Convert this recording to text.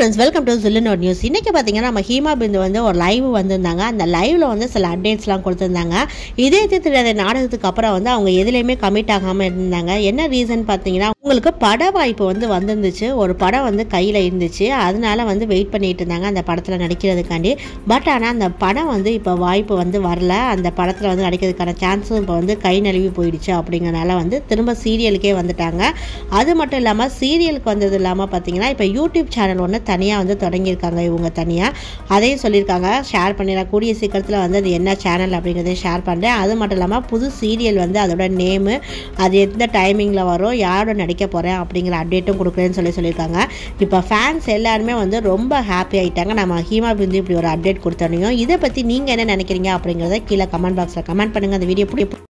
friends welcome to ஜில்லினோட் news இன்றைக்கி பார்த்தீங்கன்னா நம்ம ஹீமா பிந்து வந்து ஒரு லைவ் வந்திருந்தாங்க அந்த லைவில் வந்து சில அப்டேட்ஸ்லாம் கொடுத்துருந்தாங்க இதே திருத்த நாடகத்துக்கு அப்புறம் வந்து அவங்க எதுலேயுமே கமிட் ஆகாமல் இருந்தாங்க என்ன ரீசன் பார்த்தீங்கன்னா உங்களுக்கு பட வாய்ப்பு வந்து வந்துருந்துச்சு ஒரு படம் வந்து கையில் இருந்துச்சு அதனால வந்து வெயிட் பண்ணிட்டு இருந்தாங்க அந்த படத்தில் நடிக்கிறதுக்காண்டி பட் ஆனால் அந்த படம் வந்து இப்போ வாய்ப்பு வந்து வரல அந்த படத்தில் வந்து நடிக்கிறதுக்கான சான்ஸும் இப்போ வந்து கை நழுவி போயிடுச்சு அப்படிங்கிறனால வந்து திரும்ப சீரியலுக்கே வந்துட்டாங்க அது மட்டும் இல்லாமல் சீரியலுக்கு வந்தது இல்லாமல் பார்த்தீங்கன்னா இப்போ யூடியூப் சேனல் ஒன்று தனியாக வந்து தொடங்கியிருக்காங்க இவங்க தனியாக அதையும் சொல்லியிருக்காங்க ஷேர் பண்ணிடலாம் கூடிய சீக்கிரத்தில் வந்து அது என்ன சேனல் அப்படிங்கிறதையும் ஷேர் பண்ணுறேன் அது மட்டும் இல்லாமல் புது சீரியல் வந்து அதோட நேமு அது எந்த டைமிங்கில் வரும் யாரோட நடிக்க போகிறேன் அப்படிங்கிற அப்டேட்டும் கொடுக்குறேன்னு சொல்லி சொல்லியிருக்காங்க இப்போ ஃபேன்ஸ் எல்லாருமே வந்து ரொம்ப ஹாப்பி ஆகிட்டாங்க நம்ம ஹீமா பிந்து இப்படி ஒரு அப்டேட் கொடுத்தோன்னையும் இதை பற்றி நீங்கள் என்ன நினைக்கிறீங்க அப்படிங்கிறத கீழே கமெண்ட் பாக்ஸில் கமெண்ட் பண்ணுங்கள் அந்த வீடியோ எப்படி